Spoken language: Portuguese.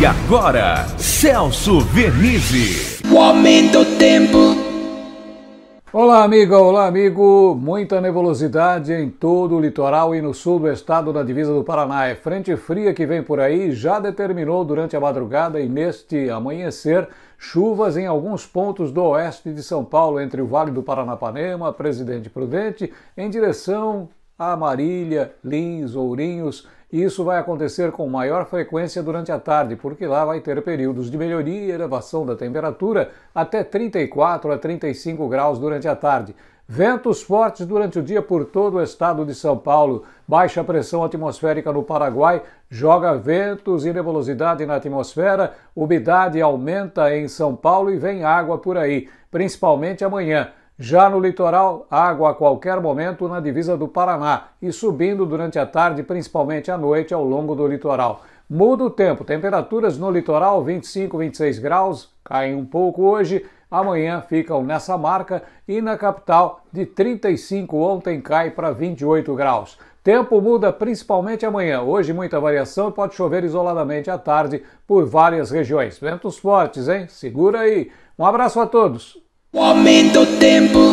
E agora, Celso Vernizzi. O aumento tempo. Olá, amiga, olá, amigo. Muita nebulosidade em todo o litoral e no sul do estado da divisa do Paraná. É frente fria que vem por aí já determinou durante a madrugada e neste amanhecer chuvas em alguns pontos do oeste de São Paulo, entre o Vale do Paranapanema, Presidente Prudente, em direção a Marília, Lins, Ourinhos. Isso vai acontecer com maior frequência durante a tarde, porque lá vai ter períodos de melhoria e elevação da temperatura até 34 a 35 graus durante a tarde. Ventos fortes durante o dia por todo o estado de São Paulo. Baixa pressão atmosférica no Paraguai joga ventos e nebulosidade na atmosfera. Umidade aumenta em São Paulo e vem água por aí, principalmente amanhã. Já no litoral, água a qualquer momento na divisa do Paraná e subindo durante a tarde, principalmente à noite, ao longo do litoral. Muda o tempo, temperaturas no litoral 25, 26 graus, caem um pouco hoje, amanhã ficam nessa marca e na capital de 35 ontem cai para 28 graus. Tempo muda principalmente amanhã. Hoje muita variação e pode chover isoladamente à tarde por várias regiões. Ventos fortes, hein? Segura aí. Um abraço a todos. O aumento do tempo